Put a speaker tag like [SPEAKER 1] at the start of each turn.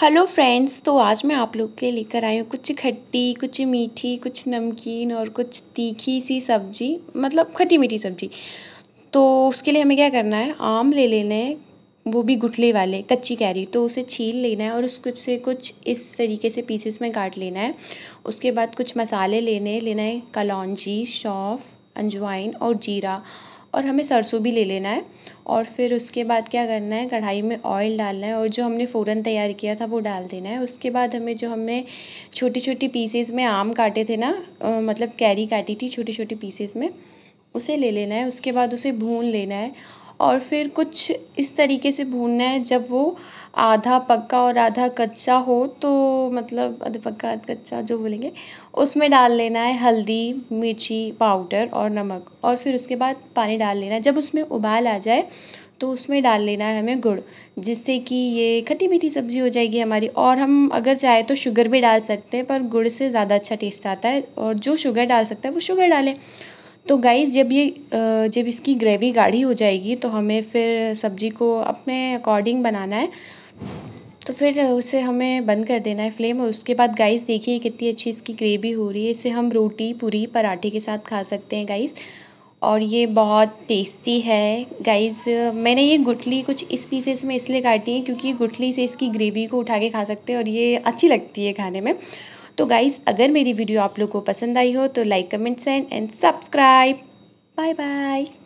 [SPEAKER 1] hello friends तो आज मैं आप लोग के लिए लेकर आई हूँ कुछ खट्टी कुछ मीठी कुछ नमकीन और कुछ तीखी सी सब्जी मतलब खट्टी मीठी सब्जी तो उसके लिए हमें क्या करना है आम ले लेना है वो भी गुठले वाले कच्ची कैरी तो उसे छील लेना है और उसको से कुछ इस तरीके से पीसेस में काट लेना है उसके बाद कुछ मसाले लेने लेना है कलौजी सौंफ अंजवाइन और जीरा और हमें सरसों भी ले लेना है और फिर उसके बाद क्या करना है कढ़ाई में ऑयल डालना है और जो हमने फ़ौरन तैयार किया था वो डाल देना है उसके बाद हमें जो हमने छोटी छोटी पीसेस में आम काटे थे ना मतलब कैरी काटी थी छोटे छोटे पीसेस में उसे ले लेना है उसके बाद उसे भून लेना है और फिर कुछ इस तरीके से भूनना है जब वो आधा पक्का और आधा कच्चा हो तो मतलब आधा पक्का आधा कच्चा जो बोलेंगे उसमें डाल लेना है हल्दी मिर्ची पाउडर और नमक और फिर उसके बाद पानी डाल लेना है जब उसमें उबाल आ जाए तो उसमें डाल लेना है हमें गुड़ जिससे कि ये खट्टी मीठी सब्ज़ी हो जाएगी हमारी और हम अगर चाहे तो शुगर भी डाल सकते हैं पर गुड़ से ज़्यादा अच्छा टेस्ट आता है और जो शुगर डाल सकता है वो शुगर डालें तो गाइस जब ये जब इसकी ग्रेवी गाढ़ी हो जाएगी तो हमें फिर सब्ज़ी को अपने अकॉर्डिंग बनाना है तो फिर उसे हमें बंद कर देना है फ्लेम और उसके बाद गाइस देखिए कितनी अच्छी इसकी ग्रेवी हो रही है इसे हम रोटी पूरी पराठे के साथ खा सकते हैं गाइस और ये बहुत टेस्टी है गाइस मैंने ये गुठली कुछ इस पीसेस में इसलिए काटी है क्योंकि गुठली से इसकी ग्रेवी को उठा के खा सकते हैं और ये अच्छी लगती है खाने में तो गाइज़ अगर मेरी वीडियो आप लोग को पसंद आई हो तो like comments and and subscribe bye bye